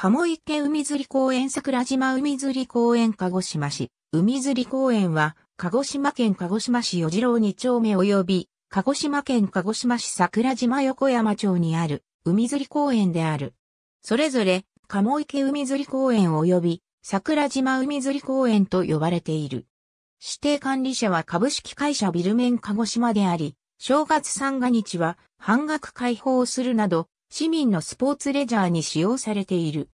鴨池海釣り公園桜島海釣り公園鹿児島市。海釣り公園は、鹿児島県鹿児島市四次郎二丁目及び、鹿児島県鹿児島市桜島横山町にある、海釣り公園である。それぞれ、鴨池海釣り公園及び、桜島海釣り公園と呼ばれている。指定管理者は株式会社ビルメン鹿児島であり、正月三が日は半額開放するなど、市民のスポーツレジャーに使用されている。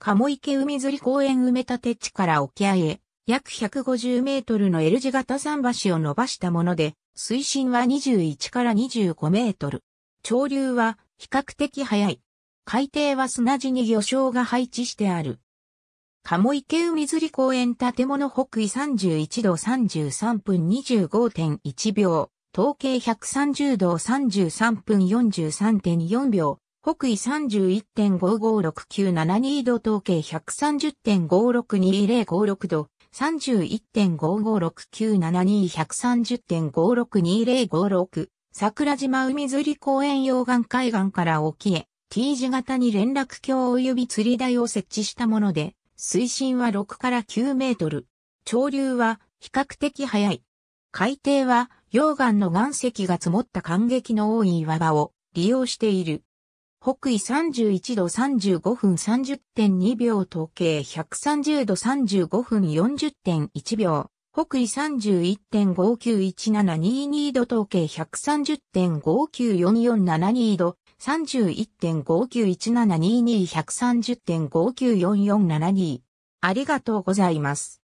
鴨池海釣り公園埋め立て地から沖合へ、約150メートルの L 字型桟橋を伸ばしたもので、水深は21から25メートル。潮流は比較的速い。海底は砂地に魚礁が配置してある。鴨池海釣り公園建物北緯31度33分25.1秒、統計130度33分43.4秒、北緯31.556972度統計130.562056度、31.556972130130.562056、桜島海釣り公園溶岩海岸から沖へ、T 字型に連絡橋及び釣り台を設置したもので、水深は6から9メートル。潮流は比較的速い。海底は溶岩の岩石が積もった感激の多い岩場を利用している。北緯31度35分30.2秒統計130度35分40.1秒、北緯31.591722度統計130.594472度、31.591722130.5944772。ありがとうございます。